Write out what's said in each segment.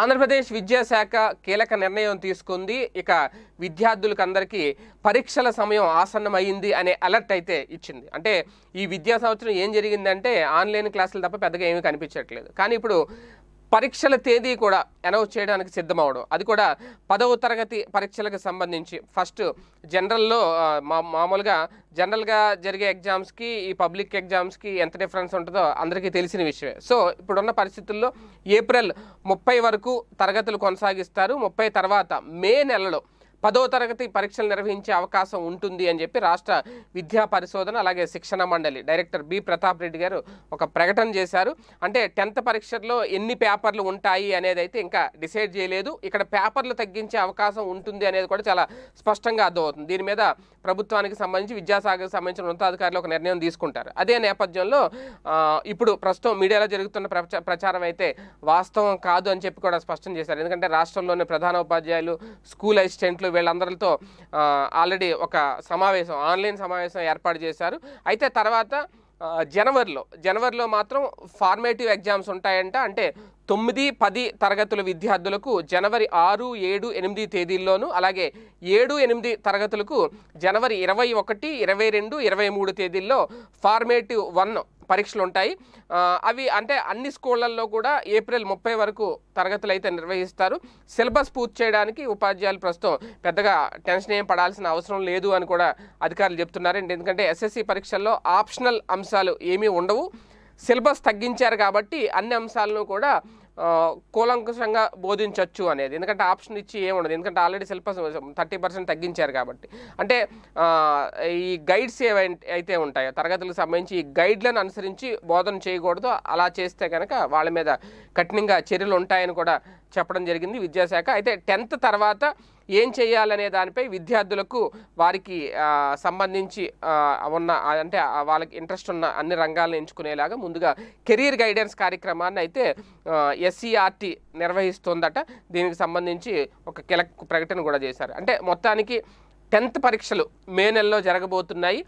ఆంధ్రప్రదేశ్ విద్యాశాఖ కీలక నిర్ణయం తీసుకుంది ఇక విద్యార్థులకు అందరికీ పరీక్షల సమయం ఆసన్నమైంది అనే అలర్ట్ అయితే ఇచ్చింది అంటే ఈ విద్యా సంవత్సరం ఏం జరిగిందంటే ఆన్లైన్ క్లాసులు తప్ప పెద్దగా ఏమీ కనిపించట్లేదు కానీ ఇప్పుడు పరీక్షల తేదీ కూడా అనౌన్స్ చేయడానికి సిద్ధమవడం అది కూడా పదవ తరగతి పరీక్షలకు సంబంధించి ఫస్ట్ జనరల్లో మా మామూలుగా జనరల్గా జరిగే ఎగ్జామ్స్కి ఈ పబ్లిక్ ఎగ్జామ్స్కి ఎంత డిఫరెన్స్ ఉంటుందో అందరికీ తెలిసిన విషయమే సో ఇప్పుడున్న పరిస్థితుల్లో ఏప్రిల్ ముప్పై వరకు తరగతులు కొనసాగిస్తారు ముప్పై తర్వాత మే నెలలో పదో తరగతి పరీక్షలు నిర్వహించే అవకాశం ఉంటుంది అని చెప్పి రాష్ట్ర విద్యా పరిశోధన అలాగే శిక్షణ మండలి డైరెక్టర్ బి ప్రతాప్ రెడ్డి గారు ఒక ప్రకటన చేశారు అంటే టెన్త్ పరీక్షల్లో ఎన్ని పేపర్లు ఉంటాయి అనేది అయితే ఇంకా డిసైడ్ చేయలేదు ఇక్కడ పేపర్లు తగ్గించే అవకాశం ఉంటుంది అనేది కూడా చాలా స్పష్టంగా అర్థమవుతుంది దీని మీద ప్రభుత్వానికి సంబంధించి విద్యాసాగర్కి సంబంధించిన ఉన్నతాధికారులు ఒక నిర్ణయం తీసుకుంటారు అదే నేపథ్యంలో ఇప్పుడు ప్రస్తుతం మీడియాలో జరుగుతున్న ప్రచారం అయితే వాస్తవం కాదు అని చెప్పి కూడా స్పష్టం చేశారు ఎందుకంటే రాష్ట్రంలోని ప్రధాన ఉపాధ్యాయులు స్కూల్ అసిస్టెంట్లు వీళ్ళందరితో ఆల్రెడీ ఒక సమావేశం ఆన్లైన్ సమావేశం ఏర్పాటు చేశారు అయితే తర్వాత జనవరిలో జనవరిలో మాత్రం ఫార్మేటివ్ ఎగ్జామ్స్ ఉంటాయంట అంటే తొమ్మిది పది తరగతుల విద్యార్థులకు జనవరి ఆరు ఏడు ఎనిమిది తేదీల్లోనూ అలాగే ఏడు ఎనిమిది తరగతులకు జనవరి ఇరవై ఒకటి ఇరవై రెండు ఇరవై మూడు తేదీల్లో ఫార్మేటివ్ వన్ పరీక్షలు ఉంటాయి అవి అంటే అన్ని స్కూళ్ళల్లో కూడా ఏప్రిల్ ముప్పై వరకు తరగతులు అయితే నిర్వహిస్తారు సిలబస్ పూర్తి చేయడానికి ఉపాధ్యాయులు ప్రస్తుతం పెద్దగా టెన్షన్ ఏం పడాల్సిన అవసరం లేదు అని కూడా అధికారులు చెప్తున్నారండి ఎందుకంటే ఎస్ఎస్సి పరీక్షల్లో ఆప్షనల్ అంశాలు ఏమీ ఉండవు సిలబస్ తగ్గించారు కాబట్టి అన్ని అంశాలను కూడా కూలంకుషంగా బోధించవచ్చు అనేది ఎందుకంటే ఆప్షన్ ఇచ్చి ఏముండదు ఎందుకంటే ఆల్రెడీ సిలబస్ థర్టీ పర్సెంట్ తగ్గించారు కాబట్టి అంటే ఈ గైడ్స్ ఏవైతే ఉంటాయో తరగతులకు సంబంధించి ఈ గైడ్లను అనుసరించి బోధన చేయకూడదు అలా చేస్తే కనుక వాళ్ళ మీద కఠినంగా చర్యలు ఉంటాయని కూడా చెప్పడం జరిగింది విద్యాశాఖ అయితే టెన్త్ తర్వాత ఏం చేయాలనే దానిపై విద్యార్థులకు వారికి సంబంధించి ఉన్న అంటే వాళ్ళకి ఇంట్రెస్ట్ ఉన్న అన్ని రంగాలను ఎంచుకునేలాగా ముందుగా కెరీర్ గైడెన్స్ కార్యక్రమాన్ని అయితే ఎస్సీఆర్టీ e నిర్వహిస్తోందట దీనికి సంబంధించి ఒక కీలక ప్రకటన కూడా చేశారు అంటే మొత్తానికి టెన్త్ పరీక్షలు మే నెలలో జరగబోతున్నాయి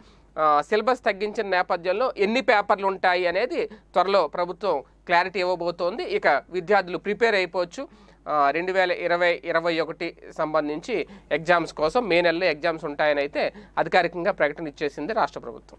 సిలబస్ తగ్గించిన నేపథ్యంలో ఎన్ని పేపర్లు ఉంటాయి అనేది త్వరలో ప్రభుత్వం క్లారిటీ ఇవ్వబోతోంది ఇక విద్యార్థులు ప్రిపేర్ అయిపోవచ్చు రెండు వేల ఇరవై ఇరవై ఒకటి సంబంధించి ఎగ్జామ్స్ కోసం మే నెలలో ఎగ్జామ్స్ ఉంటాయని అయితే అధికారికంగా ప్రకటన ఇచ్చేసింది రాష్ట్ర ప్రభుత్వం